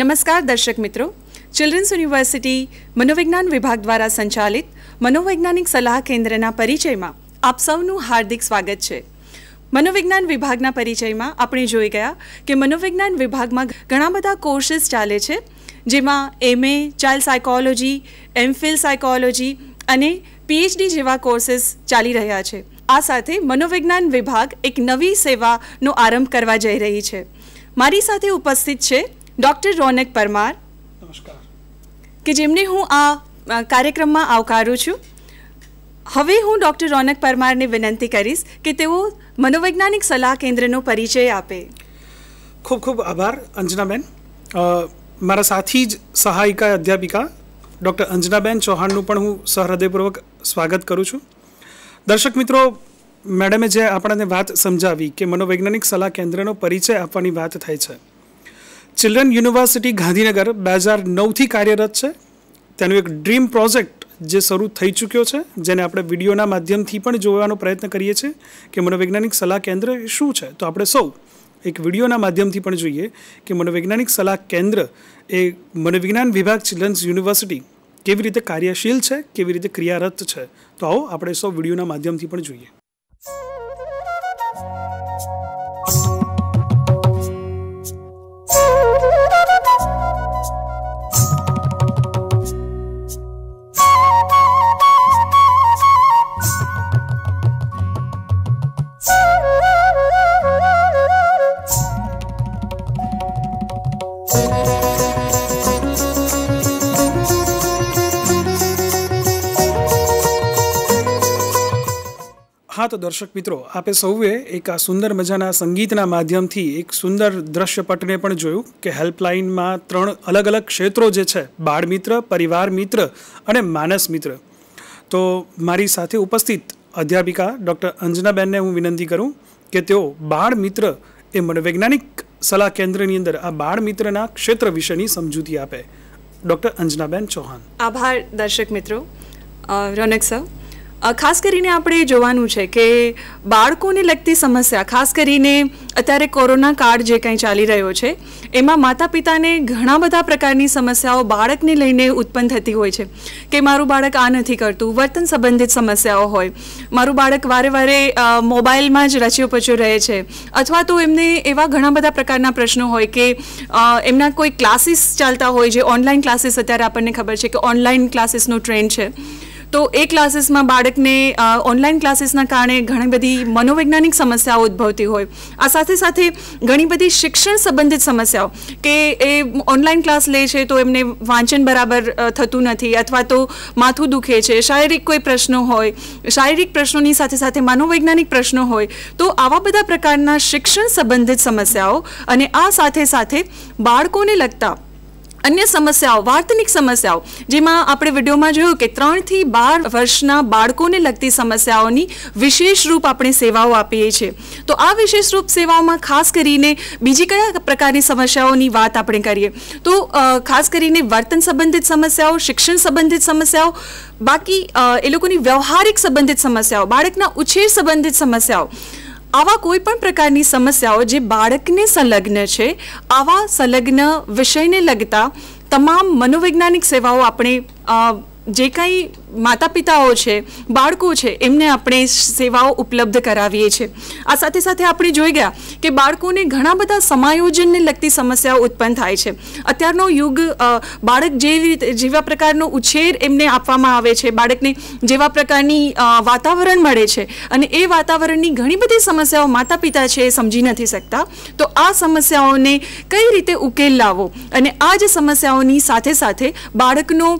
નમસ્કાર દર્શક મિત્રો ચિલ્ડ્રન્સ યુનિવર્સિટી મનોવિજ્ઞાન વિભાગ દ્વારા સંચાલિત મનોવૈજ્ઞાનિક સલાહ કેન્દ્રના પરિચયમાં આપ સૌનું હાર્દિક સ્વાગત છે મનોવિજ્ઞાન વિભાગના પરિચયમાં આપણે જોઈ ગયા કે મનોવિજ્ઞાન વિભાગમાં ઘણા બધા કોર્સિસ ચાલે છે જેમાં MA child psychology MPhil psychology અને પીએચડી જેવા કોર્સિસ ચાલી રહ્યા છે આ સાથે મનોવિજ્ઞાન વિભાગ એક નવી સેવાનો આરંભ કરવા જઈ રહી છે મારી સાથે ઉપસ્થિત છે ડૉક્ટર રોનક પરમાર નમસ્કાર કે જેમને હું આ કાર્યક્રમમાં આવકારું છું હવે હું ડૉક્ટર રોનક પરમારને વિનંતી કરીશ કે તેઓ મનોવૈજ્ઞાનિક સલાહ કેન્દ્રનો પરિચય આપે ખૂબ ખૂબ આભાર અંજનાબેન મારા સાથી જ સહાયિકા અધ્યાપિકા ડૉક્ટર અંજનાબેન ચૌહાણનું પણ હું સહૃદયપૂર્વક સ્વાગત કરું છું દર્શક મિત્રો મેડમે જે આપણને વાત સમજાવી કે મનોવૈજ્ઞાનિક સલાહ કેન્દ્રનો પરિચય આપવાની વાત થાય છે चिल्ड्रन यूनिवर्सिटी गांधीनगर 2009 થી કાર્યરત છે તેનો એક ડ્રીમ પ્રોજેક્ટ જે શરૂ થઈ ચૂક્યો છે જેને આપણે વિડિયોના માધ્યમથી પણ જોવાનો પ્રયત્ન કરીએ છે કે મનોવૈજ્ઞાનિક સલાહ કેન્દ્ર શું છે તો આપણે સૌ એક વિડિયોના માધ્યમથી પણ જોઈએ કે મનોવૈજ્ઞાનિક સલાહ કેન્દ્ર એ મનોવિજ્ઞાન વિભાગ चिल्ड्रन यूनिवर्सिटी કેવી રીતે કાર્યશીલ છે કેવી રીતે ક્રિયરત છે તો આવો આપણે સૌ વિડિયોના માધ્યમથી પણ જોઈએ હા તો દર્શક મિત્રો આપે સૌએ એક આ સુંદર મજાના સંગીતના માધ્યમથી એક સુંદર દૃશ્યપટને પણ જોયું કે હેલ્પલાઇનમાં ત્રણ અલગ અલગ ક્ષેત્રો જે છે બાળ મિત્ર પરિવાર મિત્ર અને માનસ મિત્ર તો મારી સાથે ઉપસ્થિત અધ્યાપિકા ડૉક્ટર અંજનાબેનને હું વિનંતી કરું કે તેઓ બાળ મિત્ર એ મનોવૈજ્ઞાનિક સલાહ કેન્દ્રની અંદર આ બાળ મિત્રના ક્ષેત્ર વિશેની સમજૂતી આપે ડૉક્ટર અંજનાબેન ચૌહાણ આભાર દર્શક મિત્રો રોનક સર ખાસ કરીને આપણે જોવાનું છે કે બાળકોને લગતી સમસ્યા ખાસ કરીને અત્યારે કોરોના કાળ જે કંઈ ચાલી રહ્યો છે એમાં માતા પિતાને ઘણા બધા પ્રકારની સમસ્યાઓ બાળકને લઈને ઉત્પન્ન થતી હોય છે કે મારું બાળક આ નથી કરતું વર્તન સંબંધિત સમસ્યાઓ હોય મારું બાળક વારે વારે મોબાઈલમાં જ રચ્યો પચ્યો રહે છે અથવા તો એમને એવા ઘણા બધા પ્રકારના પ્રશ્નો હોય કે એમના કોઈ ક્લાસીસ ચાલતા હોય જે ઓનલાઈન ક્લાસીસ અત્યારે આપણને ખબર છે કે ઓનલાઈન ક્લાસીસનો ટ્રેન્ડ છે તો એ ક્લાસીસમાં બાળકને ઓનલાઈન ક્લાસીસના કારણે ઘણી બધી મનોવૈજ્ઞાનિક સમસ્યાઓ ઉદ્ભવતી હોય આ સાથે સાથે ઘણી બધી શિક્ષણ સંબંધિત સમસ્યાઓ કે એ ઓનલાઈન ક્લાસ લે છે તો એમને વાંચન બરાબર થતું નથી અથવા તો માથું દુખે છે શારીરિક કોઈ પ્રશ્નો હોય શારીરિક પ્રશ્નોની સાથે સાથે મનોવૈજ્ઞાનિક પ્રશ્નો હોય તો આવા બધા પ્રકારના શિક્ષણ સંબંધિત સમસ્યાઓ અને આ સાથે સાથે બાળકોને લગતા અન્ય સમસ્યાઓ વાર્તનિક સમસ્યાઓ જેમાં આપણે વિડીયોમાં જોયું કે ત્રણથી બાર વર્ષના બાળકોને લગતી સમસ્યાઓની વિશેષ રૂપ આપણે સેવાઓ આપીએ છીએ તો આ વિશેષ રૂપ સેવાઓમાં ખાસ કરીને બીજી કયા પ્રકારની સમસ્યાઓની વાત આપણે કરીએ તો ખાસ કરીને વર્તન સંબંધિત સમસ્યાઓ શિક્ષણ સંબંધિત સમસ્યાઓ બાકી એ લોકોની વ્યવહારિક સંબંધિત સમસ્યાઓ બાળકના ઉછેર સંબંધિત સમસ્યાઓ આવા કોઈ પણ પ્રકારની સમસ્યાઓ જે બાળકને સંલગ્ન છે આવા સંલગ્ન વિષયને લગતા તમામ મનોવૈજ્ઞાનિક સેવાઓ આપણે જે કંઈ માતા પિતાઓ છે બાળકો છે એમને આપણે સેવાઓ ઉપલબ્ધ કરાવીએ છીએ આ સાથે સાથે આપણે જોઈ ગયા કે બાળકોને ઘણા બધા સમાયોજનને લગતી સમસ્યાઓ ઉત્પન્ન થાય છે અત્યારનો યુગ બાળક જેવી રીતે જેવા પ્રકારનો ઉછેર એમને આપવામાં આવે છે બાળકને જેવા પ્રકારની વાતાવરણ મળે છે અને એ વાતાવરણની ઘણી બધી સમસ્યાઓ માતા પિતા છે એ સમજી નથી શકતા તો આ સમસ્યાઓને કઈ રીતે ઉકેલ લાવવો અને આ જ સમસ્યાઓની સાથે સાથે બાળકનો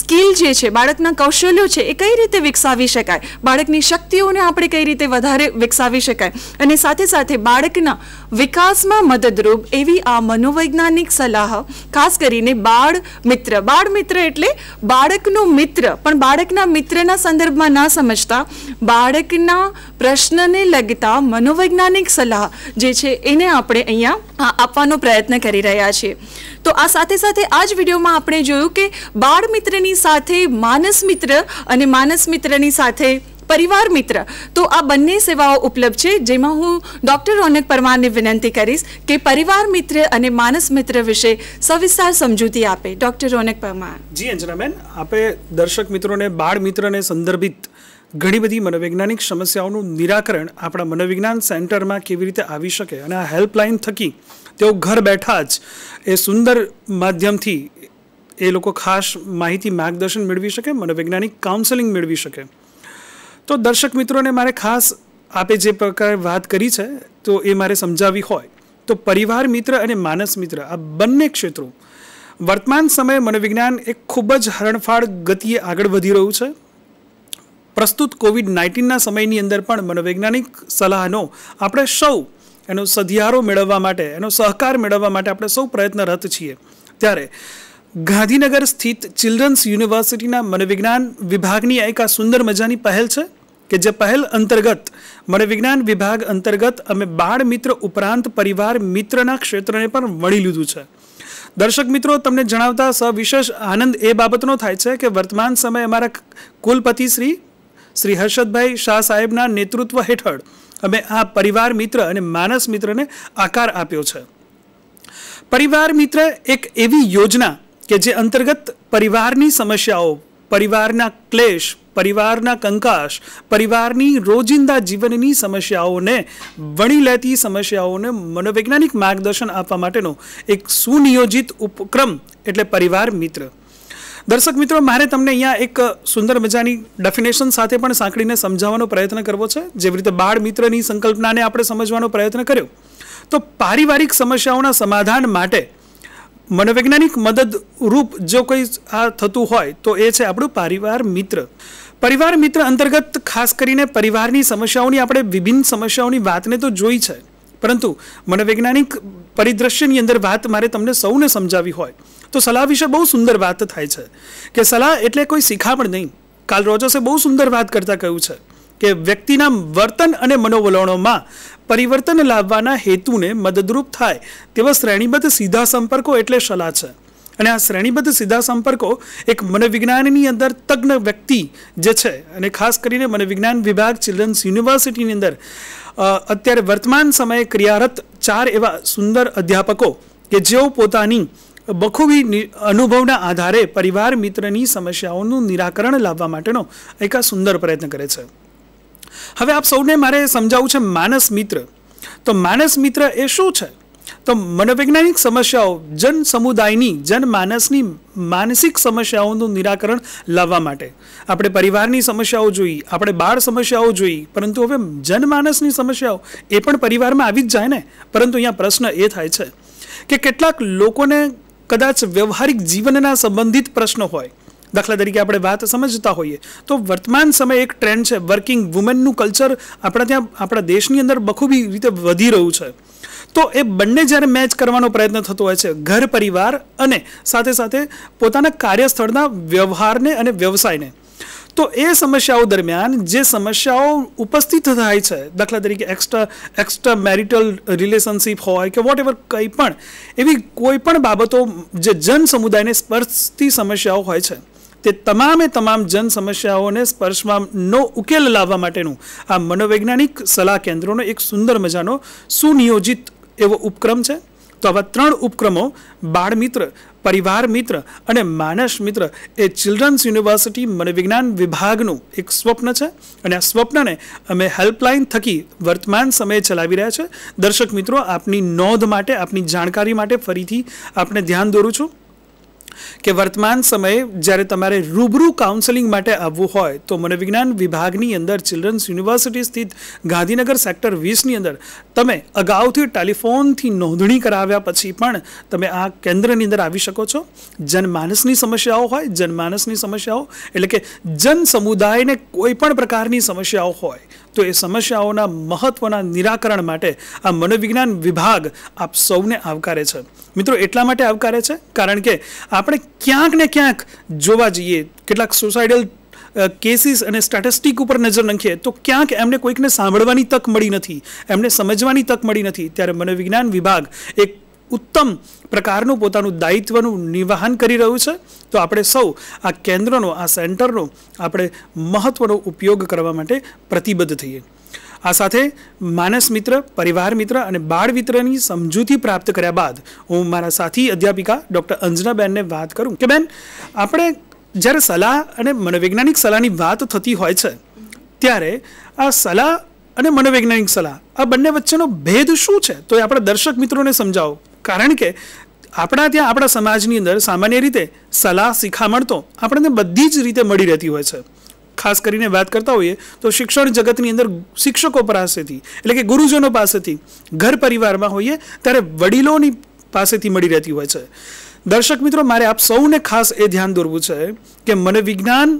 સ્કિલ જે છે બાળક બાળકના કૌશલ્યો છે એ કઈ રીતે વિકસાવી શકાય બાળકની શક્તિઓને આપણે કઈ રીતે વધારે વિકસાવી શકાય અને સાથે સાથે બાળકના વિકાસમાં મદદરૂપ એવી આ મનોવૈજ્ઞાનિક સલાહ ખાસ કરીને બાળ મિત્ર બાળ મિત્ર એટલે બાળકનો મિત્ર પણ બાળકના મિત્રના સંદર્ભમાં ના સમજતા બાળકના પ્રશ્નને લગતા મનોવૈજ્ઞાનિક સલાહ જે છે એને આપણે અહીંયા આપવાનો પ્રયત્ન કરી રહ્યા છીએ તો આ સાથે સાથે આ જ વિડીયોમાં આપણે જોયું કે બાળ મિત્રની સાથે માનસ મિત્ર અને માનસ મિત્રની સાથે પરિવાર મિત્ર તો આ બંને સેવાઓ ઉપલબ્ધ છે જેમાં હું ડૉક્ટર રોનક પરમારને વિનંતી કરીશ કે પરિવાર મિત્ર અને માનસ મિત્ર વિશે સવિસ્તાર સમજૂતી આપે ડૉક્ટર રોનક પરમાર જી અંજનાબેન આપણે દર્શક મિત્રોને બાળ મિત્રને સંદર્ભિત ઘણી બધી મનોવૈજ્ઞાનિક સમસ્યાઓનું નિરાકરણ આપણા મનોવિજ્ઞાન સેન્ટરમાં કેવી રીતે આવી શકે અને આ હેલ્પલાઇન થકી તેઓ ઘર બેઠા જ એ સુંદર માધ્યમથી એ લોકો ખાસ માહિતી માર્ગદર્શન મેળવી શકે મનોવૈજ્ઞાનિક કાઉન્સેલિંગ મેળવી શકે તો દર્શક મિત્રોને મારે ખાસ આપે જે પ્રકારે વાત કરી છે તો એ મારે સમજાવવી હોય તો પરિવાર મિત્ર અને માનસ મિત્ર આ બંને ક્ષેત્રો વર્તમાન સમયે મનોવિજ્ઞાન એક ખૂબ જ હરણફાળ ગતિએ આગળ વધી રહ્યું છે પ્રસ્તુત કોવિડ નાઇન્ટીનના સમયની અંદર પણ મનોવૈજ્ઞાનિક સલાહનો આપણે સૌ એનો સધિયારો મેળવવા માટે એનો સહકાર મેળવવા માટે આપણે સૌ પ્રયત્નરત છીએ ત્યારે ગાંધીનગર સ્થિત ચિલ્ડ્રન્સ યુનિવર્સિટીના મનોવિજ્ઞાન વિભાગની એક આ સુંદર મજાની પહેલ છે કે જે પહેલ અંતર્ગત મનોવિજ્ઞાન વિભાગ અંતર્ગત અમે બાળ મિત્ર ઉપરાંત પરિવાર મિત્રના ક્ષેત્રને પણ વણી લીધું છે દર્શક મિત્રો તમને જણાવતા સવિશેષ આનંદ એ બાબતનો થાય છે કે વર્તમાન સમયે અમારા કુલપતિ શ્રી શ્રી હર્ષદભાઈ શાહ સાહેબના નેતૃત્વ હેઠળ અમે આ પરિવાર મિત્ર અને માનસ મિત્રને આકાર આપ્યો છે પરિવાર મિત્ર એક એવી યોજના કે જે અંતર્ગત પરિવારની સમસ્યાઓ પરિવારના ક્લેશ પરિવારના કંકાશ પરિવારની રોજિંદા જીવનની સમસ્યાઓને વણી લેતી સમસ્યાઓને મનોવૈજ્ઞાનિક માર્ગદર્શન આપવા માટેનો એક સુનિયોજિત ઉપક્રમ એટલે પરિવાર મિત્ર દર્શક મિત્રો મારે તમને અહીંયા એક સુંદર મજાની ડેફિનેશન સાથે પણ સાંકળીને સમજાવવાનો પ્રયત્ન કરવો છે જેવી રીતે બાળ મિત્રની સંકલ્પનાને આપણે સમજવાનો પ્રયત્ન કર્યો તો પારિવારિક સમસ્યાઓના સમાધાન માટે મનોવૈજ્ઞાનિક મદદરૂપ જો કોઈ આ થતું હોય તો એ છે આપણું પરિવાર મિત્ર પરિવાર મિત્ર અંતર્ગત ખાસ કરીને પરિવારની સમસ્યાઓની આપણે વિભિન્ન સમસ્યાઓની વાતને તો જોઈ છે પરંતુ મનોવૈજ્ઞાનિક પરિદ્રશ્યની અંદર વાત મારે તમને સૌને સમજાવી હોય તો સલાહ વિશે બહુ સુંદર વાત થાય છે કે સલાહ એટલે કોઈ શિખામણ નહીં કાલ રોજર્સે બહુ સુંદર વાત કરતાં કહ્યું છે કે વ્યક્તિના વર્તન અને મનોવલણોમાં પરિવર્તન લાવવાના હેતુને મદદરૂપ થાય તેવા શ્રેણીબદ્ધ સીધા સંપર્કો એટલે સલાહ છે અને આ શ્રેણીબદ્ધ સીધા સંપર્કો એક મનોવિજ્ઞાનની અંદર તજ્ઞ વ્યક્તિ જે છે અને ખાસ કરીને મનોવિજ્ઞાન વિભાગ ચિલ્ડ્રન્સ યુનિવર્સિટીની અંદર અત્યારે વર્તમાન સમયે ક્રિયારત ચાર એવા સુંદર અધ્યાપકો કે જેઓ પોતાની બખૂબી અનુભવના આધારે પરિવાર મિત્રની સમસ્યાઓનું નિરાકરણ લાવવા માટેનો એક આ સુંદર પ્રયત્ન કરે છે હવે આપ સૌને મારે સમજાવવું છે માનસ મિત્ર તો માનસ મિત્ર એ શું છે તો મનોવૈજ્ઞાનિક સમસ્યાઓ જન સમુદાયની જનમાનસની માનસિક સમસ્યાઓનું નિરાકરણ લાવવા માટે આપણે પરિવારની સમસ્યાઓ જોઈ આપણે બાળ સમસ્યાઓ જોઈ પરંતુ હવે જનમાનસની સમસ્યાઓ એ પણ પરિવારમાં આવી જ જાય ને પરંતુ અહીંયા પ્રશ્ન એ થાય છે કે કેટલાક લોકોને કદાચ વ્યવહારિક જીવનના સંબંધિત પ્રશ્નો હોય દાખલા તરીકે આપણે વાત સમજતા હોઈએ તો વર્તમાન સમયે એક ટ્રેન્ડ છે વર્કિંગ વુમેનનું કલ્ચર આપણા ત્યાં આપણા દેશની અંદર બખૂબી રીતે વધી રહ્યું છે તો એ બંને જ્યારે મેચ કરવાનો પ્રયત્ન થતો હોય છે ઘર પરિવાર અને સાથે સાથે પોતાના કાર્યસ્થળના વ્યવહારને અને વ્યવસાયને તો એ સમસ્યાઓ દરમિયાન જે સમસ્યાઓ ઉપસ્થિત થાય છે દાખલા તરીકે એક્સ્ટ્રા એક્સ્ટ્રા મેરિટલ રિલેશનશિપ હોય કે વોટ એવર કંઈ પણ એવી કોઈ પણ બાબતો જે જન સમુદાયને સ્પર્શતી સમસ્યાઓ હોય છે તે તમામે તમામ જન સમસ્યાઓને સ્પર્શમાં નો ઉકેલ લાવવા માટેનું આ મનોવૈજ્ઞાનિક સલાહ કેન્દ્રોનો એક સુંદર મજાનો સુનિયોજિત એવો ઉપક્રમ છે તો આવા ત્રણ ઉપક્રમો બાળ મિત્ર પરિવાર મિત્ર અને માનસ મિત્ર એ ચિલ્ડ્રન્સ યુનિવર્સિટી મનોવિજ્ઞાન વિભાગનું એક સ્વપ્ન છે અને આ સ્વપ્નને અમે હેલ્પલાઇન થકી વર્તમાન સમયે ચલાવી રહ્યા છે દર્શક મિત્રો આપની નોંધ માટે આપની જાણકારી માટે ફરીથી આપને ધ્યાન દોરું છું કે વર્તમાન સમયે જ્યારે તમારે રૂબરૂ કાઉન્સેલિંગ માટે આવવું હોય તો મનોવિજ્ઞાન વિભાગની અંદર ચિલ્ડ્રન્સ યુનિવર્સિટી સ્થિત ગાંધીનગર સેક્ટર વીસની અંદર તમે અગાઉથી ટેલિફોનથી નોંધણી કરાવ્યા પછી પણ તમે આ કેન્દ્રની અંદર આવી શકો છો જનમાનસની સમસ્યાઓ હોય જનમાનસની સમસ્યાઓ એટલે કે જન સમુદાયને કોઈ પણ પ્રકારની સમસ્યાઓ હોય તો એ સમસ્યાઓના મહત્ત્વના નિરાકરણ માટે આ મનોવિજ્ઞાન વિભાગ આપ સૌને આવકારે છે મિત્રો એટલા માટે આવકારે છે કારણ કે આપણે ક્યાંક ને ક્યાંક જોવા જઈએ કેટલાક સોસાઇડલ કેસીસ અને સ્ટેટિસ્ટિક ઉપર નજર નાખીએ તો ક્યાંક એમને કોઈકને સાંભળવાની તક મળી નથી એમને સમજવાની તક મળી નથી ત્યારે મનોવિજ્ઞાન વિભાગ એક ઉત્તમ પ્રકારનું પોતાનું દાયિત્વનું નિવાહન કરી રહ્યું છે તો આપણે સૌ આ કેન્દ્રનો આ સેન્ટરનો આપણે મહત્ત્વનો ઉપયોગ કરવા માટે પ્રતિબદ્ધ થઈએ આ સાથે માનસ મિત્ર પરિવાર મિત્ર અને બાળ મિત્રની સમજૂતી પ્રાપ્ત કર્યા બાદ હું મારા સાથી અધ્યાપિકા ડૉક્ટર અંજનાબેનને વાત કરું કે બેન આપણે જ્યારે સલાહ અને મનોવૈજ્ઞાનિક સલાહની વાત થતી હોય છે ત્યારે આ સલાહ અને મનોવૈજ્ઞાનિક સલાહ આ બંને વચ્ચેનો ભેદ શું છે તો એ આપણા દર્શક મિત્રોને સમજાવો કારણ કે આપણા ત્યાં આપણા સમાજની અંદર સામાન્ય રીતે સલાહ શિખામણ તો આપણને બધી જ રીતે મળી રહેતી હોય છે ખાસ કરીને વાત કરતા હોઈએ તો શિક્ષણ જગતની અંદર શિક્ષકો પાસેથી એટલે કે ગુરુજનો પાસેથી ઘર પરિવારમાં હોઈએ ત્યારે વડીલોની પાસેથી મળી રહેતી હોય છે દર્શક મિત્રો મારે આપ સૌને ખાસ એ ધ્યાન દોરવું છે કે મને વિજ્ઞાન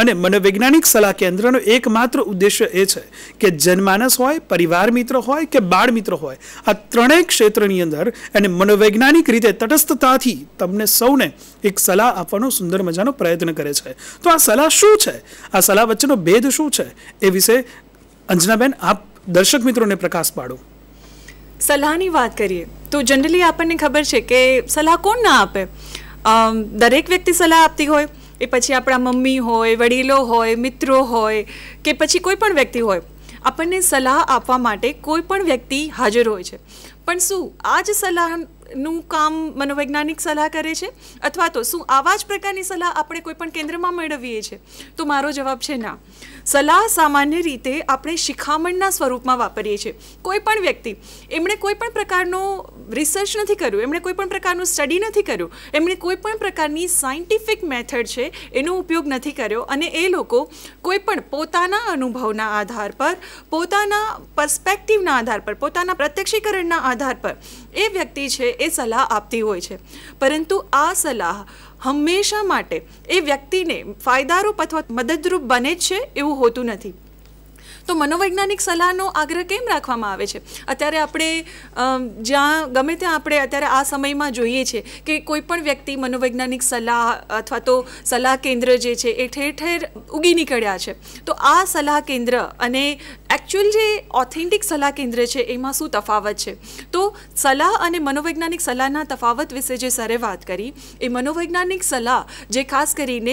અને મનોવૈજ્ઞાનિક સલાહ કેન્દ્રનો એકમાત્ર ઉદ્દેશ્ય એ છે કે જનમાનસ હોય પરિવાર મિત્ર હોય કે બાળ મિત્ર હોય આ ત્રણેય ક્ષેત્રની અંદર અને મનોવૈજ્ઞાનિક રીતે તટસ્થતાથી તમને સૌને એક સલાહ આપવાનો સુંદર મજાનો પ્રયત્ન કરે છે તો આ સલાહ શું છે આ સલાહ વચ્ચેનો ભેદ શું છે એ વિશે અંજનાબેન આપ દર્શક મિત્રોને પ્રકાશ પાડો સલાહની વાત કરીએ તો જનરલી આપણને ખબર છે કે સલાહ કોણ ના આપે દરેક વ્યક્તિ સલાહ આપતી હોય એ પછી આપણા મમ્મી હોય વડીલો હોય મિત્રો હોય કે પછી કોઈ પણ વ્યક્તિ હોય આપણને સલાહ આપવા માટે કોઈ પણ વ્યક્તિ હાજર હોય છે પણ શું આ જ સલાહનું કામ મનોવૈજ્ઞાનિક સલાહ કરે છે અથવા તો શું આવા જ પ્રકારની સલાહ આપણે કોઈ પણ કેન્દ્રમાં મેળવીએ છીએ તો મારો જવાબ છે ના સલાહ સામાન્ય રીતે આપણે શિખામણના સ્વરૂપમાં વાપરીએ છીએ કોઈ પણ વ્યક્તિ એમણે કોઈ પણ પ્રકારનું રિસર્ચ નથી કર્યું એમણે કોઈ પણ પ્રકારનું સ્ટડી નથી કર્યું એમણે કોઈ પણ પ્રકારની સાયન્ટિફિક મેથડ છે એનો ઉપયોગ નથી કર્યો અને એ લોકો કોઈ પણ પોતાના અનુભવના આધાર પર પોતાના પર્સપેક્ટિવના આધાર પર પોતાના પ્રત્યક્ષીકરણના આધાર પર એ વ્યક્તિ છે એ સલાહ આપતી હોય છે પરંતુ આ સલાહ હંમેશા માટે એ વ્યક્તિને ફાયદારૂપ અથવા મદદરૂપ બને જ છે એવું હોતું નથી તો મનોવૈજ્ઞાનિક સલાહનો આગ્રહ કેમ રાખવામાં આવે છે અત્યારે આપણે જ્યાં ગમે ત્યાં આપણે અત્યારે આ સમયમાં જોઈએ છે કે કોઈ પણ વ્યક્તિ મનોવૈજ્ઞાનિક સલાહ અથવા તો સલાહ કેન્દ્ર જે છે એ ઠેર ઠેર ઉગી નીકળ્યા છે તો આ સલાહ કેન્દ્ર અને એકચ્યુઅલ જે ઓથેન્ટિક સલાહ કેન્દ્ર છે એમાં શું તફાવત છે તો સલાહ અને મનોવૈજ્ઞાનિક સલાહના તફાવત વિશે જે સરે વાત કરી એ મનોવૈજ્ઞાનિક સલાહ જે ખાસ કરીને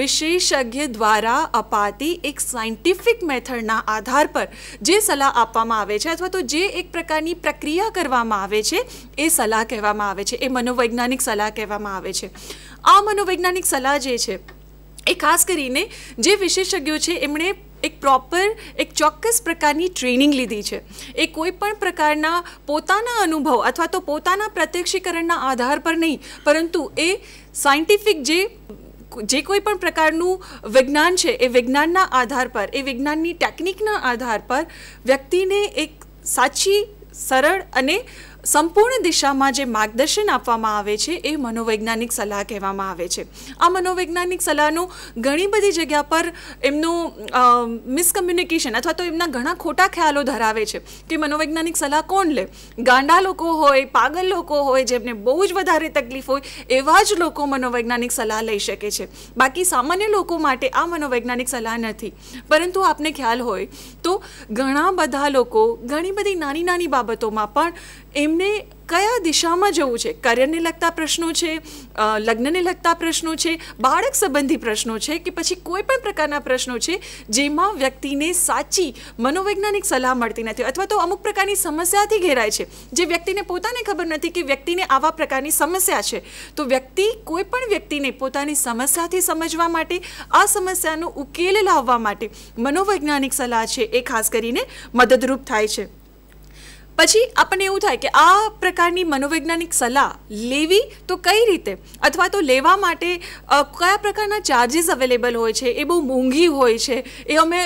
વિશેષજ્ઞ દ્વારા અપાતી એક સાયન્ટિફિક મેથડના આધાર પર જે સલાહ આપવામાં આવે છે અથવા તો જે એક પ્રકારની પ્રક્રિયા કરવામાં આવે છે એ સલાહ કહેવામાં આવે છે એ મનોવૈજ્ઞાનિક સલાહ કહેવામાં આવે છે આ મનોવૈજ્ઞાનિક સલાહ જે છે એ ખાસ કરીને જે વિશેષજ્ઞો છે એમણે એક પ્રોપર એક ચોક્કસ પ્રકારની ટ્રેનિંગ લીધી છે એ કોઈ પણ પ્રકારના પોતાના અનુભવ અથવા તો પોતાના પ્રત્યક્ષીકરણના આધાર પર નહીં પરંતુ એ સાયન્ટિફિક જે જે કોઈ પણ પ્રકારનું વિજ્ઞાન છે એ વિજ્ઞાનના આધાર પર એ વિજ્ઞાનની ટેકનિકના આધાર પર વ્યક્તિને એક સાચી સરળ અને સંપૂર્ણ દિશામાં જે માર્ગદર્શન આપવામાં આવે છે એ મનોવૈજ્ઞાનિક સલાહ કહેવામાં આવે છે આ મનોવૈજ્ઞાનિક સલાહનું ઘણી બધી જગ્યા પર એમનું મિસકમ્યુનિકેશન અથવા તો એમના ઘણા ખોટા ખ્યાલો ધરાવે છે કે મનોવૈજ્ઞાનિક સલાહ કોણ લે ગાંડા લોકો હોય પાગલ લોકો હોય જેમને બહુ જ વધારે તકલીફ હોય એવા જ લોકો મનોવૈજ્ઞાનિક સલાહ લઈ શકે છે બાકી સામાન્ય લોકો માટે આ મનોવૈજ્ઞાનિક સલાહ નથી પરંતુ આપને ખ્યાલ હોય તો ઘણા બધા લોકો ઘણી બધી નાની નાની બાબતોમાં પણ એમને કયા દિશામાં જવું છે કરિયરને લગતા પ્રશ્નો છે લગ્નને લગતા પ્રશ્નો છે બાળક સંબંધી પ્રશ્નો છે કે પછી કોઈ પણ પ્રકારના પ્રશ્નો છે જેમાં વ્યક્તિને સાચી મનોવૈજ્ઞાનિક સલાહ મળતી નથી અથવા તો અમુક પ્રકારની સમસ્યાથી ઘેરાય છે જે વ્યક્તિને પોતાને ખબર નથી કે વ્યક્તિને આવા પ્રકારની સમસ્યા છે તો વ્યક્તિ કોઈ પણ વ્યક્તિને પોતાની સમસ્યાથી સમજવા માટે આ સમસ્યાનો ઉકેલ લાવવા માટે મનોવૈજ્ઞાનિક સલાહ છે એ ખાસ કરીને મદદરૂપ થાય છે પછી આપણને એવું થાય કે આ પ્રકારની મનોવૈજ્ઞાનિક સલાહ લેવી તો કઈ રીતે અથવા તો લેવા માટે કયા પ્રકારના ચાર્જીસ અવેલેબલ હોય છે એ બહુ મોંઘી હોય છે એ અમે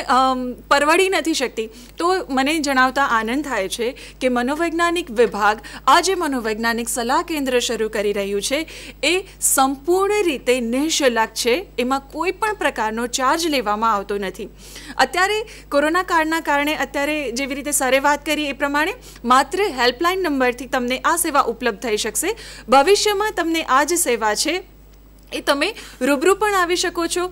પરવડી નથી શકતી તો મને જણાવતા આનંદ થાય છે કે મનોવૈજ્ઞાનિક વિભાગ આ જે મનોવૈજ્ઞાનિક સલાહ કેન્દ્ર શરૂ કરી રહ્યું છે એ સંપૂર્ણ રીતે નિઃશુલ્ક છે એમાં કોઈ પણ પ્રકારનો ચાર્જ લેવામાં આવતો નથી અત્યારે કોરોના કાળના કારણે અત્યારે જેવી રીતે સરે વાત કરી એ પ્રમાણે માત્ર હેલ્પલાઇન નંબરથી તમને આ સેવા ઉપલબ્ધ થઈ શકશે ભવિષ્યમાં તમને આ જ સેવા છે એ તમે રૂબરૂ પણ આવી શકો છો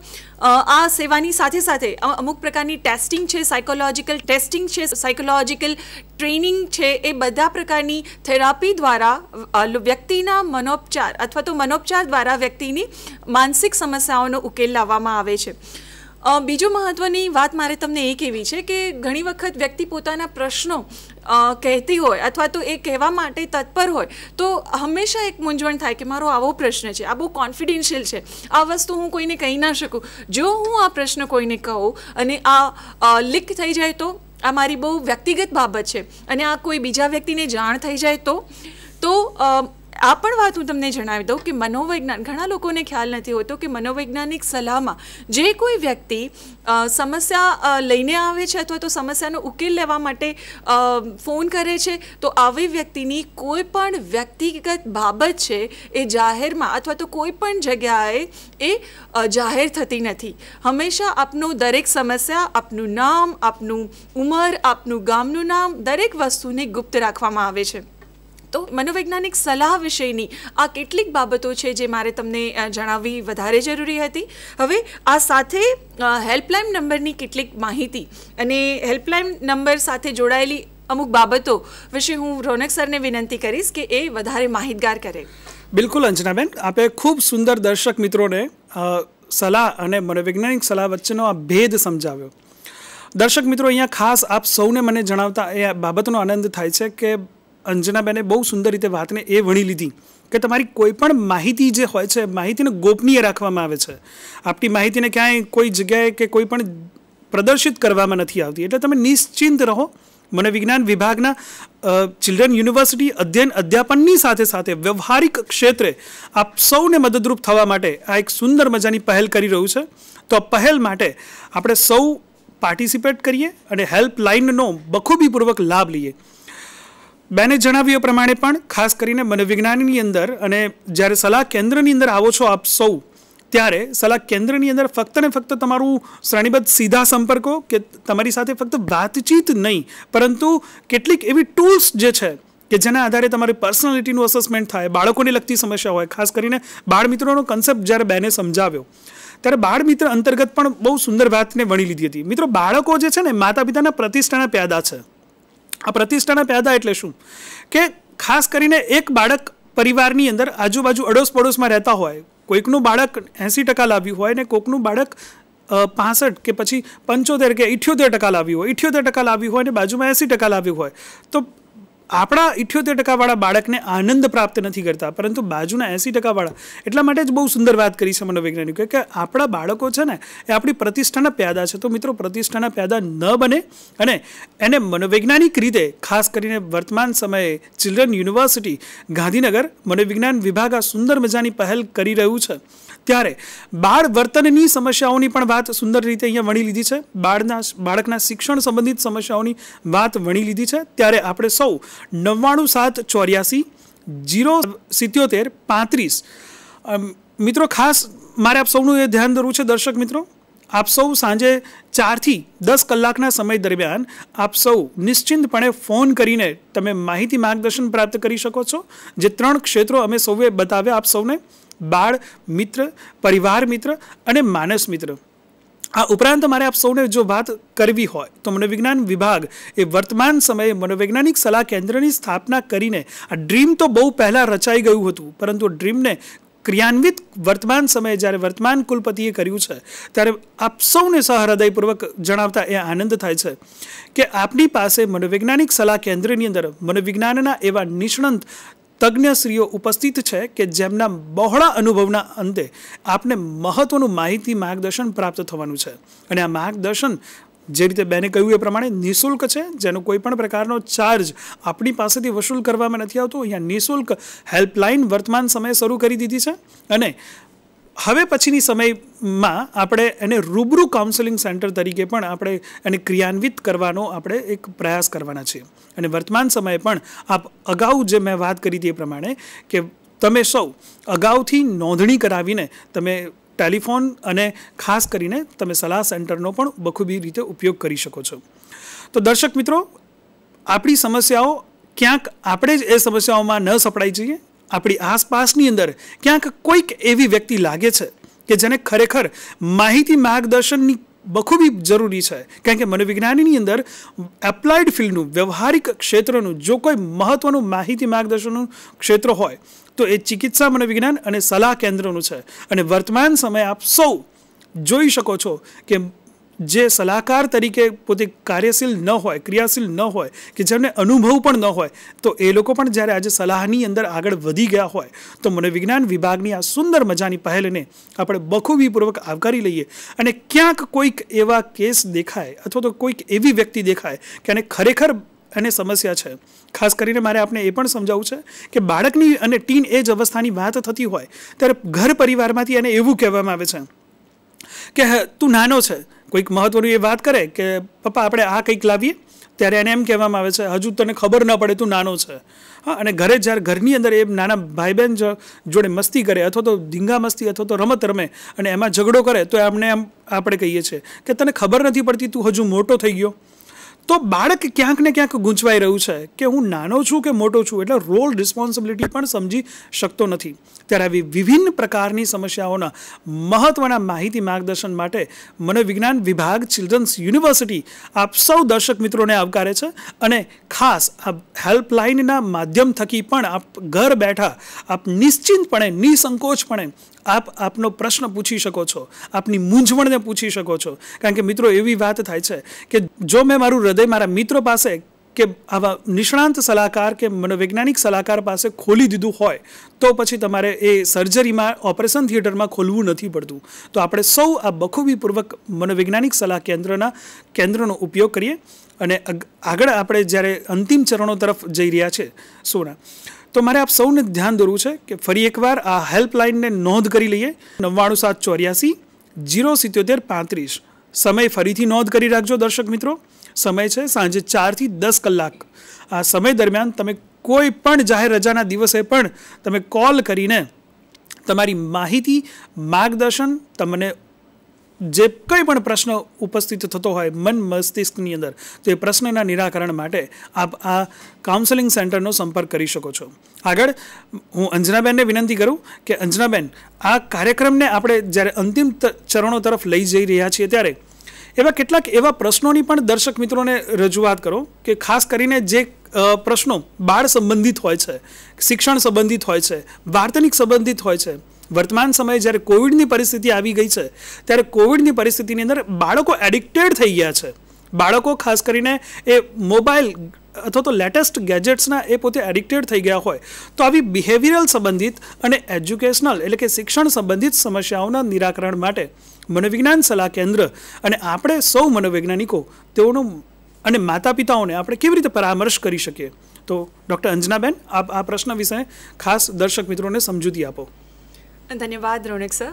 આ સેવાની સાથે સાથે અમુક પ્રકારની ટેસ્ટિંગ છે સાયકોલોજીકલ ટેસ્ટિંગ છે સાયકોલોજીકલ ટ્રેનિંગ છે એ બધા પ્રકારની થેરાપી દ્વારા વ્યક્તિના મનોપચાર અથવા તો મનોપચાર દ્વારા વ્યક્તિની માનસિક સમસ્યાઓનો ઉકેલ લાવવામાં આવે છે બીજું મહત્ત્વની વાત મારે તમને એ કહેવી છે કે ઘણી વખત વ્યક્તિ પોતાના પ્રશ્નો કહેતી હોય અથવા તો એ કહેવા માટે તત્પર હોય તો હંમેશા એક મૂંઝવણ થાય કે મારો આવો પ્રશ્ન છે આ બહુ કોન્ફિડેન્શિયલ છે આ વસ્તુ હું કોઈને કહી ના શકું જો હું આ પ્રશ્ન કોઈને કહું અને આ લીક થઈ જાય તો આ મારી બહુ વ્યક્તિગત બાબત છે અને આ કોઈ બીજા વ્યક્તિને જાણ થઈ જાય તો તો આ પણ વાત હું તમને જણાવી દઉં કે મનોવૈજ્ઞાન ઘણા લોકોને ખ્યાલ નથી હોતો કે મનોવૈજ્ઞાનિક સલાહમાં જે કોઈ વ્યક્તિ સમસ્યા લઈને આવે છે અથવા તો સમસ્યાનો ઉકેલ લેવા માટે ફોન કરે છે તો આવી વ્યક્તિની કોઈ પણ વ્યક્તિગત બાબત છે એ જાહેરમાં અથવા તો કોઈ પણ જગ્યાએ એ જાહેર થતી નથી હંમેશા આપનું દરેક સમસ્યા આપનું નામ આપનું ઉંમર આપનું ગામનું નામ દરેક વસ્તુને ગુપ્ત રાખવામાં આવે છે તો મનોવૈજ્ઞાનિક સલાહ વિશેની આ કેટલીક બાબતો છે જે મારે તમને જણાવવી વધારે જરૂરી હતી હવે આ સાથે હેલ્પલાઇન નંબરની કેટલીક માહિતી અને હેલ્પલાઇન નંબર સાથે જોડાયેલી અમુક બાબતો વિશે હું રોનક સરને વિનંતી કરીશ કે એ વધારે માહિતગાર કરે બિલકુલ અંજનાબેન આપે ખૂબ સુંદર દર્શક મિત્રોને સલાહ અને મનોવૈજ્ઞાનિક સલાહ વચ્ચેનો આ ભેદ સમજાવ્યો દર્શક મિત્રો અહીંયા ખાસ આપ સૌને મને જણાવતા એ બાબતનો આનંદ થાય છે કે અંજનાબેને બહુ સુંદર રીતે વાતને એ વણી લીધી કે તમારી કોઈ પણ માહિતી જે હોય છે માહિતીને ગોપનીય રાખવામાં આવે છે આપણી માહિતીને ક્યાંય કોઈ જગ્યાએ કે કોઈ પણ પ્રદર્શિત કરવામાં નથી આવતી એટલે તમે નિશ્ચિંત રહો મનોવિજ્ઞાન વિભાગના ચિલ્ડ્રન યુનિવર્સિટી અધ્યયન અધ્યાપનની સાથે સાથે વ્યવહારિક ક્ષેત્રે આપ સૌને મદદરૂપ થવા માટે આ એક સુંદર મજાની પહેલ કરી રહ્યું છે તો પહેલ માટે આપણે સૌ પાર્ટિસિપેટ કરીએ અને હેલ્પલાઇનનો બખૂબીપૂર્વક લાભ લઈએ બેને જણાવ્યું પ્રમાણે પણ ખાસ કરીને મનોવિજ્ઞાનની અંદર અને જ્યારે સલાહ કેન્દ્રની અંદર આવો છો આપ સૌ ત્યારે સલાહ કેન્દ્રની અંદર ફક્ત ને ફક્ત તમારું શ્રેણીબદ્ધ સીધા સંપર્કો કે તમારી સાથે ફક્ત વાતચીત નહીં પરંતુ કેટલીક એવી ટૂલ્સ જે છે કે જેના આધારે તમારી પર્સનાલિટીનું અસેસમેન્ટ થાય બાળકોને લગતી સમસ્યા હોય ખાસ કરીને બાળ મિત્રોનો કન્સેપ્ટ જ્યારે બેને સમજાવ્યો ત્યારે બાળ મિત્ર અંતર્ગત પણ બહુ સુંદર વાતને વણી લીધી હતી મિત્રો બાળકો જે છે ને માતા પિતાના પ્રતિષ્ઠાના પેદા છે આ પ્રતિષ્ઠાના પેદા એટલે શું કે ખાસ કરીને એક બાળક પરિવારની અંદર આજુબાજુ અડોસ પડોશમાં રહેતા હોય કોઈકનું બાળક એંસી ટકા લાવ્યું હોય ને કોઈકનું બાળક પાસઠ કે પછી પંચોતેર કે ઇઠ્યોતેર ટકા લાવ્યું હોય ઇઠ્યોતેર ટકા લાવ્યું હોય ને બાજુમાં એંસી ટકા લાવ્યું હોય તો આપણા ઇઠ્યોતેર ટકાવાળા બાળકને આનંદ પ્રાપ્ત નથી કરતા પરંતુ બાજુના એંસી ટકાવાળા એટલા માટે જ બહુ સુંદર વાત કરી છે મનોવૈજ્ઞાનિકોએ કે આપણા બાળકો છે ને એ આપણી પ્રતિષ્ઠાના પ્યાદા છે તો મિત્રો પ્રતિષ્ઠાના પ્યાદા ન બને અને એને મનોવૈજ્ઞાનિક રીતે ખાસ કરીને વર્તમાન સમયે ચિલ્ડ્રન યુનિવર્સિટી ગાંધીનગર મનોવિજ્ઞાન વિભાગ આ સુંદર મજાની પહેલ કરી રહ્યું છે ત્યારે બાળ વર્તનની સમસ્યાઓની પણ વાત સુંદર રીતે અહીંયા વણી લીધી છે બાળના બાળકના શિક્ષણ સંબંધિત સમસ્યાઓની વાત વણી લીધી છે ત્યારે આપણે સૌ નવ્વાણું સાત ચોર્યાસી જીરો સિત્યોતેર પાંત્રીસ મિત્રો ખાસ મારે આપ સૌનું એ ધ્યાન દોરવું છે દર્શક મિત્રો આપ સૌ સાંજે ચારથી દસ કલાકના સમય દરમિયાન આપ સૌ નિશ્ચિંતપણે ફોન કરીને તમે માહિતી માર્ગદર્શન પ્રાપ્ત કરી શકો છો જે ત્રણ ક્ષેત્રો અમે સૌએ બતાવ્યા આપ સૌને બાળ મિત્ર પરિવાર મિત્ર અને માનસ મિત્ર આ ઉપરાંત મારે આપ સૌને જો વાત કરવી હોય તો મનોવિજ્ઞાન વિભાગ એ વર્તમાન સમયે મનોવૈજ્ઞાનિક સલાહ કેન્દ્રની સ્થાપના કરીને આ ડ્રીમ તો બહુ પહેલાં રચાઈ ગયું હતું પરંતુ ડ્રીમને ક્રિયાન્વિત વર્તમાન સમયે જ્યારે વર્તમાન કુલપતિએ કર્યું છે ત્યારે આપ સૌને સહૃદયપૂર્વક જણાવતા એ આનંદ થાય છે કે આપની પાસે મનોવૈજ્ઞાનિક સલાહ કેન્દ્રની અંદર મનોવિજ્ઞાનના એવા નિષ્ણાંત તજ્ઞશ્રીઓ ઉપસ્થિત છે કે જેમના બહોળા અનુભવના અંતે આપને મહત્ત્વનું માહિતી માર્ગદર્શન પ્રાપ્ત થવાનું છે અને આ માર્ગદર્શન જે રીતે બેને કહ્યું એ પ્રમાણે નિઃશુલ્ક છે જેનો કોઈ પણ પ્રકારનો ચાર્જ આપણી પાસેથી વસૂલ કરવામાં નથી આવતો અહીંયા નિઃશુલ્ક હેલ્પલાઇન વર્તમાન સમયે શરૂ કરી દીધી છે અને હવે પછીની સમયમાં આપણે એને રૂબરૂ કાઉન્સેલિંગ સેન્ટર તરીકે પણ આપણે એને ક્રિયાન્વિત કરવાનો આપણે એક પ્રયાસ કરવાના છીએ અને વર્તમાન સમયે પણ આપ અગાઉ જે મેં વાત કરી હતી એ પ્રમાણે કે તમે સૌ અગાઉથી નોંધણી કરાવીને તમે ટેલિફોન અને ખાસ કરીને તમે સલાહ સેન્ટરનો પણ બખૂબી રીતે ઉપયોગ કરી શકો છો તો દર્શક મિત્રો આપણી સમસ્યાઓ ક્યાંક આપણે જ એ સમસ્યાઓમાં ન સપડાઈ જઈએ આપણી આસપાસની અંદર ક્યાંક કોઈક એવી વ્યક્તિ લાગે છે કે જેને ખરેખર માહિતી માર્ગદર્શનની બખૂબી જરૂરી છે કારણ કે મનોવિજ્ઞાનની અંદર એપ્લાયડ ફિલ્ડનું વ્યવહારિક ક્ષેત્રનું જો કોઈ મહત્ત્વનું માહિતી માર્ગદર્શનનું ક્ષેત્ર હોય તો એ ચિકિત્સા મનોવિજ્ઞાન અને સલાહ કેન્દ્રનું છે અને વર્તમાન સમયે આપ સૌ જોઈ શકો છો કે જે સલાહકાર તરીકે પોતે કાર્યશીલ ન હોય ક્રિયાશીલ ન હોય કે જેમને અનુભવ પણ ન હોય તો એ લોકો પણ જ્યારે આજે સલાહની અંદર આગળ વધી ગયા હોય તો મનોવિજ્ઞાન વિભાગની આ સુંદર મજાની પહેલને આપણે બખૂબીપૂર્વક આવકારી લઈએ અને ક્યાંક કોઈક એવા કેસ દેખાય અથવા તો કોઈક એવી વ્યક્તિ દેખાય કે એને ખરેખર અને સમસ્યા છે ખાસ કરીને મારે આપણે એ પણ સમજાવવું છે કે બાળકની અને ટીન એજ અવસ્થાની વાત થતી હોય ત્યારે ઘર પરિવારમાંથી એને એવું કહેવામાં આવે છે કે તું નાનો છે કોઈક મહત્ત્વની એ વાત કરે કે પપ્પા આપણે આ કંઈક લાવીએ ત્યારે એને એમ કહેવામાં આવે છે હજુ તને ખબર ન પડે તું નાનો છે હા અને ઘરે જ્યારે ઘરની અંદર એ નાના ભાઈ બહેન જોડે મસ્તી કરે અથવા તો ધીંગા મસ્તી અથવા તો રમત રમે અને એમાં ઝઘડો કરે તો એમને એમ આપણે કહીએ છીએ કે તને ખબર નથી પડતી તું હજુ મોટો થઈ ગયો તો બાળક ક્યાંક ને ક્યાંક ગૂંચવાઈ રહ્યું છે કે હું નાનો છું કે મોટો છું એટલે રોલ રિસ્પોન્સિબિલિટી પણ સમજી શકતો નથી ત્યારે આવી વિભિન્ન પ્રકારની સમસ્યાઓના મહત્ત્વના માહિતી માર્ગદર્શન માટે મનોવિજ્ઞાન વિભાગ ચિલ્ડ્રન્સ યુનિવર્સિટી આપ સૌ દર્શક મિત્રોને આવકારે છે અને ખાસ આ હેલ્પલાઇનના માધ્યમ થકી પણ આપ ઘર બેઠા આપ નિશ્ચિંતપણે નિસંકોચપણે આપ આપનો પ્રશ્ન પૂછી શકો છો આપની મૂંઝવણને પૂછી શકો છો કારણ કે મિત્રો એવી વાત થાય છે કે જો મેં મારું હૃદય મારા મિત્રો પાસે કે આવા નિષ્ણાંત સલાહકાર કે મનોવૈજ્ઞાનિક સલાહકાર પાસે ખોલી દીધું હોય તો પછી તમારે એ સર્જરીમાં ઓપરેશન થિયેટરમાં ખોલવું નથી પડતું તો આપણે સૌ આ બખૂબીપૂર્વક મનોવૈજ્ઞાનિક સલાહ કેન્દ્રના કેન્દ્રનો ઉપયોગ કરીએ અને આગળ આપણે જ્યારે અંતિમ ચરણો તરફ જઈ રહ્યા છે સોના તો મારે આપ સૌને ધ્યાન દોરવું છે કે ફરી એકવાર આ હેલ્પલાઇનને નોંધ કરી લઈએ નવ્વાણું સાત ચોર્યાસી જીરો સિત્યોતેર પાંત્રીસ સમય ફરીથી નોંધ કરી રાખજો દર્શક મિત્રો સમય છે સાંજે ચારથી દસ કલાક આ સમય દરમિયાન તમે કોઈ પણ જાહેર રજાના દિવસે પણ તમે કોલ કરીને તમારી માહિતી માર્ગદર્શન તમને જે કંઈ પણ પ્રશ્ન ઉપસ્થિત થતો હોય મન મસ્તિષ્કની અંદર તો એ પ્રશ્નના નિરાકરણ માટે આપ આ કાઉન્સેલિંગ સેન્ટરનો સંપર્ક કરી શકો છો આગળ હું અંજનાબેનને વિનંતી કરું કે અંજનાબેન આ કાર્યક્રમને આપણે જ્યારે અંતિમ ચરણો તરફ લઈ જઈ રહ્યા છીએ ત્યારે એવા કેટલાક એવા પ્રશ્નોની પણ દર્શક મિત્રોને રજૂઆત કરો કે ખાસ કરીને જે પ્રશ્નો બાળ સંબંધિત હોય છે શિક્ષણ સંબંધિત હોય છે વાર્તનિક સંબંધિત હોય છે વર્તમાન સમયે જ્યારે કોવિડની પરિસ્થિતિ આવી ગઈ છે ત્યારે કોવિડની પરિસ્થિતિની અંદર બાળકો એડિક્ટેડ થઈ ગયા છે બાળકો ખાસ કરીને એ મોબાઈલ અથવા તો લેટેસ્ટ ગેજેટ્સના એ પોતે એડિક્ટેડ થઈ ગયા હોય તો આવી બિહેવિયરલ સંબંધિત અને એજ્યુકેશનલ એટલે કે શિક્ષણ સંબંધિત સમસ્યાઓના નિરાકરણ માટે મનોવિજ્ઞાન સલાહ કેન્દ્ર અને આપણે સૌ મનોવૈજ્ઞાનિકો તેઓનો અને માતા પિતાઓને આપણે કેવી રીતે પરામર્શ કરી શકીએ તો ડૉક્ટર અંજનાબેન આપ આ પ્રશ્ન વિશે ખાસ દર્શક મિત્રોને સમજૂતી આપો ધન્યવાદ રોનક સર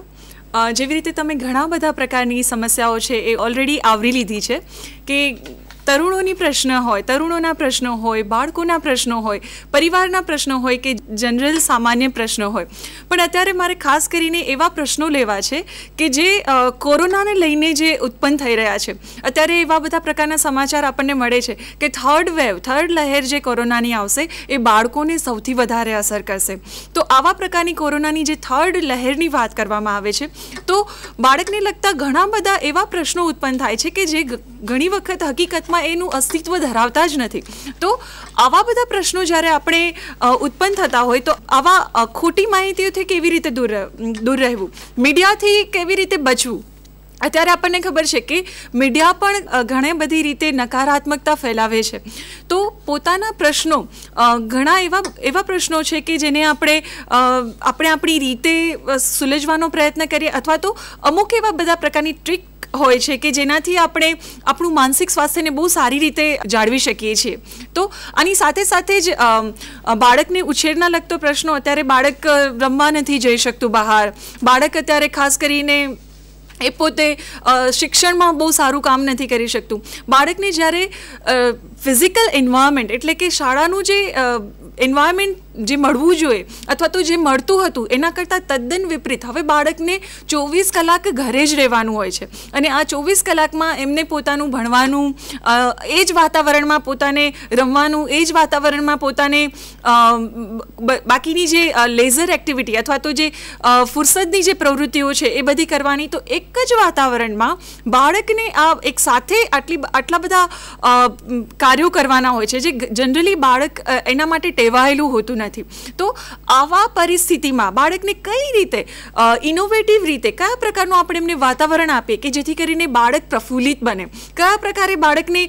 જેવી રીતે તમે ઘણા બધા પ્રકારની સમસ્યાઓ છે એ ઓલરેડી આવરી લીધી છે કે તરુણોની પ્રશ્ન હોય તરુણોના પ્રશ્નો હોય બાળકોના પ્રશ્નો હોય પરિવારના પ્રશ્નો હોય કે જનરલ સામાન્ય પ્રશ્નો હોય પણ અત્યારે મારે ખાસ કરીને એવા પ્રશ્નો લેવા છે કે જે કોરોનાને લઈને જે ઉત્પન્ન થઈ રહ્યા છે અત્યારે એવા બધા પ્રકારના સમાચાર આપણને મળે છે કે થર્ડ વેવ થર્ડ લહેર જે કોરોનાની આવશે એ બાળકોને સૌથી વધારે અસર કરશે તો આવા પ્રકારની કોરોનાની જે થર્ડ લહેરની વાત કરવામાં આવે છે તો બાળકને લગતા ઘણા બધા એવા પ્રશ્નો ઉત્પન્ન થાય છે કે જે ઘણી વખત હકીકતમાં એનું અસ્તિત્વ ધરાવતા જ નથી તો આવા બધા પ્રશ્નો જ્યારે આપણે ઉત્પન્ન થતા હોય તો આવા ખોટી માહિતીઓથી કેવી રીતે દૂર દૂર રહેવું મીડિયાથી કેવી રીતે બચવું અત્યારે આપણને ખબર છે કે મીડિયા પણ ઘણી બધી રીતે નકારાત્મકતા ફેલાવે છે તો પોતાના પ્રશ્નો ઘણા એવા એવા પ્રશ્નો છે કે જેને આપણે આપણે આપણી રીતે સુલઝવાનો પ્રયત્ન કરીએ અથવા તો અમુક એવા બધા પ્રકારની ટ્રીક હોય છે કે જેનાથી આપણે આપણું માનસિક સ્વાસ્થ્યને બહુ સારી રીતે જાળવી શકીએ છીએ તો આની સાથે સાથે જ બાળકને ઉછેરના લગતો પ્રશ્નો અત્યારે બાળક રમવા નથી જઈ શકતું બહાર બાળક અત્યારે ખાસ કરીને એ પોતે શિક્ષણમાં બહુ સારું કામ નથી કરી શકતું બાળકને જ્યારે ફિઝિકલ એન્વાયરમેન્ટ એટલે કે શાળાનું જે એન્વાયરમેન્ટ જે મળવું જોઈએ અથવા તો જે મળતું હતું એના કરતાં તદ્દન વિપરીત હવે બાળકને ચોવીસ કલાક ઘરે જ રહેવાનું હોય છે અને આ ચોવીસ કલાકમાં એમને પોતાનું ભણવાનું એ જ વાતાવરણમાં પોતાને રમવાનું એ જ વાતાવરણમાં પોતાને બાકીની જે લેઝર એક્ટિવિટી અથવા તો જે ફુરસદની જે પ્રવૃત્તિઓ છે એ બધી કરવાની તો એક જ વાતાવરણમાં બાળકને આ એક સાથે આટલી આટલા બધા કાર્યો કરવાના હોય છે જે જનરલી બાળક એના માટે ટેવાયેલું હોતું નથી તો આવા પરિસ્થિતિમાં બાળકને કઈ રીતે ઇનોવેટિવ રીતે કયા પ્રકારનું આપણે એમને વાતાવરણ આપીએ કે જેથી કરીને બાળક પ્રફુલ્લિત બને કયા પ્રકારે બાળકને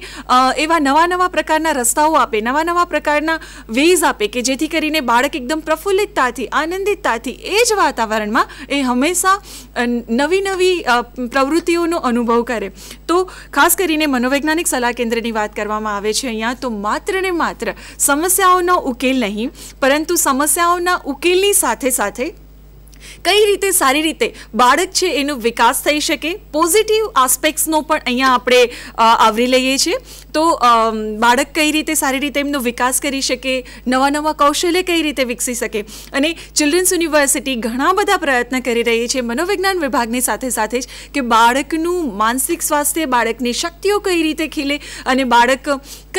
એવા નવા નવા પ્રકારના રસ્તાઓ આપે નવા નવા પ્રકારના વેઝ આપે કે જેથી કરીને બાળક એકદમ પ્રફુલ્લિતતાથી આનંદિતતાથી એ જ વાતાવરણમાં એ હંમેશા નવી નવી પ્રવૃત્તિઓનો અનુભવ કરે તો ખાસ કરીને મનોવૈજ્ઞાનિક સલાહ કેન્દ્રની વાત કરવામાં આવે આવે છે અહીંયા તો માત્ર ને માત્ર સમસ્યાઓનો ઉકેલ નહીં પરંતુ સમસ્યાઓના ઉકેલની સાથે સાથે કઈ રીતે સારી રીતે બાળક છે એનો વિકાસ થઈ શકે પોઝિટિવ આસ્પેક્ટ્સનો પણ અહીંયા આપણે આવરી લઈએ છીએ તો બાળક કઈ રીતે સારી રીતે એમનો વિકાસ કરી શકે નવા નવા કૌશલ્ય કઈ રીતે વિકસી શકે અને ચિલ્ડ્રન્સ યુનિવર્સિટી ઘણા બધા પ્રયત્ન કરી રહી છે મનોવિજ્ઞાન વિભાગની સાથે સાથે જ કે બાળકનું માનસિક સ્વાસ્થ્ય બાળકની શક્તિઓ કઈ રીતે ખીલે અને બાળક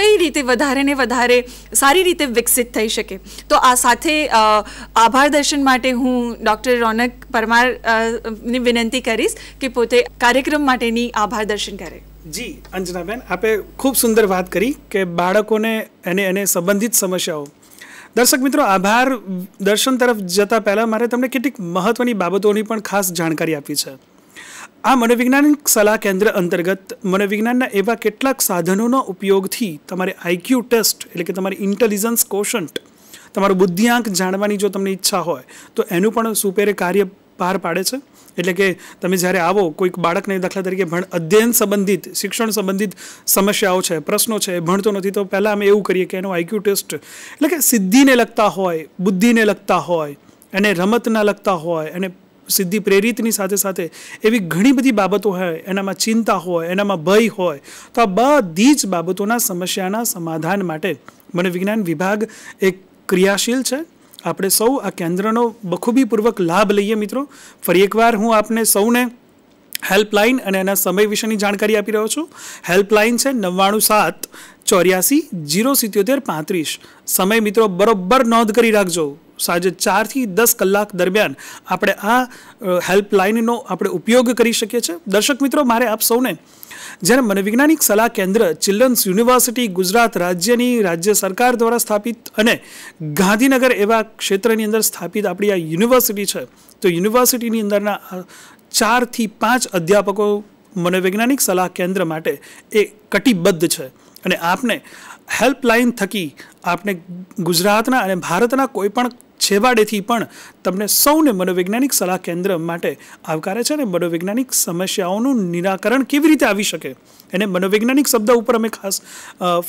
કઈ રીતે વધારે ને વધારે સારી રીતે વિકસિત થઈ શકે તો આ સાથે આભાર દર્શન માટે હું ડૉક્ટર ડૉક્ટર રોનક ની વિનંતી કરીશ કે પોતે કાર્યક્રમ માટેની આભાર દર્શન કરે જી અંજનાબેન આપે ખૂબ સુંદર વાત કરી કે બાળકોને એને એને સંબંધિત સમસ્યાઓ દર્શક મિત્રો આભાર દર્શન તરફ જતાં પહેલાં મારે તમને કેટલીક મહત્ત્વની બાબતોની પણ ખાસ જાણકારી આપી છે આ મનોવૈજ્ઞાનિક સલાહ કેન્દ્ર અંતર્ગત મનોવિજ્ઞાનના એવા કેટલાક સાધનોનો ઉપયોગથી તમારે આઈક્યુ ટેસ્ટ એટલે કે તમારી ઇન્ટેલિજન્સ કોશન્ટ તમારો બુદ્ધિઆંક જાણવાની જો તમને ઈચ્છા હોય તો એનું પણ સુપેરે કાર્ય બહાર પાડે છે એટલે કે તમે જ્યારે આવો કોઈક બાળકને દાખલા તરીકે ભણ અધ્યયન સંબંધિત શિક્ષણ સંબંધિત સમસ્યાઓ છે પ્રશ્નો છે ભણતો નથી તો પહેલાં અમે એવું કરીએ કે એનો આઈક્યુ ટેસ્ટ એટલે કે સિદ્ધિને લગતા હોય બુદ્ધિને લગતા હોય એને રમતના લગતા હોય એને સિદ્ધિ પ્રેરિતની સાથે સાથે એવી ઘણી બધી બાબતો હોય એનામાં ચિંતા હોય એનામાં ભય હોય તો આ બધી જ બાબતોના સમસ્યાના સમાધાન માટે મને વિજ્ઞાન વિભાગ એક ક્રિયાશીલ છે આપણે સૌ આ કેન્દ્રનો બખૂબીપૂર્વક લાભ લઈએ મિત્રો ફરી એકવાર હું આપને સૌને હેલ્પલાઇન અને એના સમય વિશેની જાણકારી આપી રહ્યો છું હેલ્પલાઇન છે નવ્વાણું સાત ચોર્યાસી જીરો સિત્યોતેર પાંત્રીસ સમય મિત્રો બરોબર નોંધ કરી રાખજો સાંજે ચારથી દસ કલાક દરમિયાન આપણે આ હેલ્પલાઇનનો આપણે ઉપયોગ કરી શકીએ છીએ દર્શક મિત્રો મારે આપ સૌને જ્યારે મનોવૈજ્ઞાનિક સલાહ કેન્દ્ર ચિલ્ડ્રન્સ યુનિવર્સિટી ગુજરાત રાજ્યની રાજ્ય સરકાર દ્વારા સ્થાપિત અને ગાંધીનગર એવા ક્ષેત્રની અંદર સ્થાપિત આપણી આ યુનિવર્સિટી છે તો યુનિવર્સિટીની અંદરના ચારથી પાંચ અધ્યાપકો મનોવૈજ્ઞાનિક સલાહ કેન્દ્ર માટે એ કટિબદ્ધ છે અને આપને હેલ્પલાઇન થકી આપણે ગુજરાતના અને ભારતના કોઈપણ છેવાડેથી પણ તમને સૌને મનોવૈજ્ઞાનિક સલાહ કેન્દ્ર માટે આવકારે છે અને મનોવૈજ્ઞાનિક સમસ્યાઓનું નિરાકરણ કેવી રીતે આવી શકે એને મનોવૈજ્ઞાનિક શબ્દ ઉપર અમે ખાસ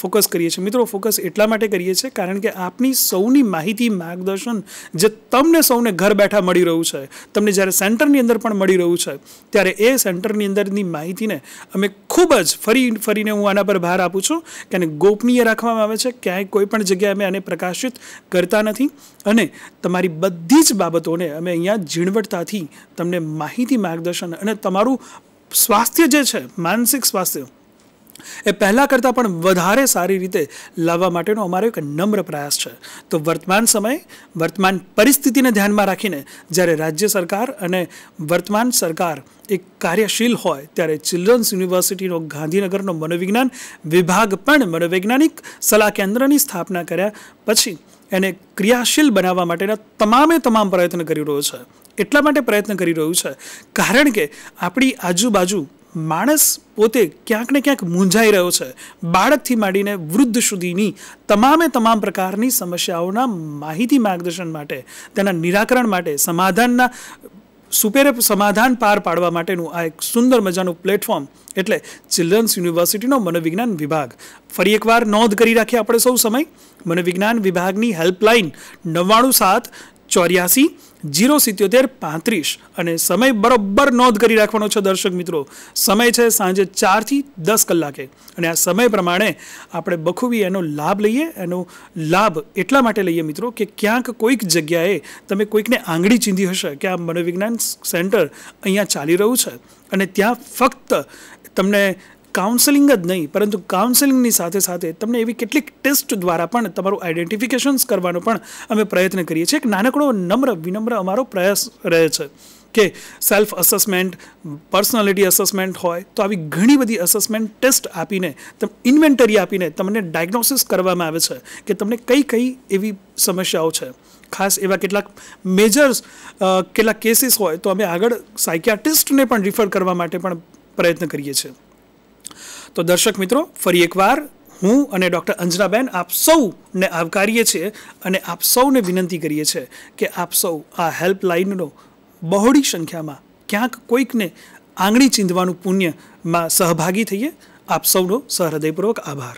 ફોકસ કરીએ છીએ મિત્રો ફોકસ એટલા માટે કરીએ છીએ કારણ કે આપની સૌની માહિતી માર્ગદર્શન જે તમને સૌને ઘર બેઠા મળી રહ્યું છે તમને જ્યારે સેન્ટરની અંદર પણ મળી રહ્યું છે ત્યારે એ સેન્ટરની અંદરની માહિતીને અમે ખૂબ જ ફરી ફરીને હું આના પર ભાર આપું છું કે ગોપનીય રાખવામાં આવે છે ક્યાંય કોઈ પણ જગ્યાએ અમે આને પ્રકાશિત કરતા નથી અને તમારી બધી જ બાબતોને અમે અહીંયા ઝીણવટતાથી તમને માહિતી માર્ગદર્શન અને તમારું સ્વાસ્થ્ય જે છે માનસિક સ્વાસ્થ્ય એ પહેલાં કરતાં પણ વધારે સારી રીતે લાવવા માટેનો અમારો એક નમ્ર પ્રયાસ છે તો વર્તમાન સમયે વર્તમાન પરિસ્થિતિને ધ્યાનમાં રાખીને જ્યારે રાજ્ય સરકાર અને વર્તમાન સરકાર એક કાર્યશીલ હોય ત્યારે ચિલ્ડ્રન્સ યુનિવર્સિટીનો ગાંધીનગરનો મનોવિજ્ઞાન વિભાગ પણ મનોવૈજ્ઞાનિક સલાહ કેન્દ્રની સ્થાપના કર્યા પછી એને ક્રિયાશીલ બનાવવા માટેના તમામે તમામ પ્રયત્ન કરી રહ્યો છે એટલા માટે પ્રયત્ન કરી રહ્યું છે કારણ કે આપણી આજુબાજુ માણસ પોતે ક્યાંક ને ક્યાંક મૂંઝાઈ રહ્યો છે બાળકથી માંડીને વૃદ્ધ સુધીની તમામે તમામ પ્રકારની સમસ્યાઓના માહિતી માર્ગદર્શન માટે તેના નિરાકરણ માટે સમાધાનના સુપેરે સમાધાન પાર પાડવા માટેનું આ એક સુંદર મજાનું પ્લેટફોર્મ એટલે ચિલ્ડ્રન્સ યુનિવર્સિટીનો મનોવિજ્ઞાન વિભાગ ફરી એકવાર નોંધ કરી રાખીએ આપણે સૌ સમય મનોવિજ્ઞાન વિભાગની હેલ્પલાઇન નવ્વાણું સાત ચોર્યાસી જીરો સિત્યોતેર પાંત્રીસ અને સમય બરોબર નોંધ કરી રાખવાનો છે દર્શક મિત્રો સમય છે સાંજે ચારથી દસ કલાકે અને આ સમય પ્રમાણે આપણે બખૂબી એનો લાભ લઈએ એનો લાભ એટલા માટે લઈએ મિત્રો કે ક્યાંક કોઈક જગ્યાએ તમે કોઈકને આંગળી ચીંધી હશે કે આ મનોવિજ્ઞાન સેન્ટર અહીંયા ચાલી રહ્યું છે અને ત્યાં ફક્ત તમને કાઉન્સેલિંગ જ નહીં પરંતુ કાઉન્સેલિંગની સાથે સાથે તમને એવી કેટલીક ટેસ્ટ દ્વારા પણ તમારું આઈડેન્ટિફિકેશન્સ કરવાનો પણ અમે પ્રયત્ન કરીએ છીએ એક નાનકડો નમ્ર વિનમ્ર અમારો પ્રયાસ રહે છે કે સેલ્ફ અસેસમેન્ટ પર્સનાલિટી અસેસમેન્ટ હોય તો આવી ઘણી બધી અસેસમેન્ટ ટેસ્ટ આપીને ઇન્વેન્ટરી આપીને તમને ડાયગ્નોસિસ કરવામાં આવે છે કે તમને કઈ કઈ એવી સમસ્યાઓ છે ખાસ એવા કેટલાક મેજર્સ કેટલાક કેસીસ હોય તો અમે આગળ સાયકિયાટિસ્ટને પણ રિફર કરવા માટે પણ પ્રયત્ન કરીએ છીએ તો દર્શક મિત્રો ફરી એકવાર હું અને ડૉક્ટર અંજનાબેન આપ સૌને આવકારીએ છીએ અને આપ સૌને વિનંતી કરીએ છીએ કે આપ સૌ આ હેલ્પલાઇનનો બહોળી સંખ્યામાં ક્યાંક કોઈકને આંગળી ચીંધવાનું પુણ્યમાં સહભાગી થઈએ આપ સૌનો સહૃદયપૂર્વક આભાર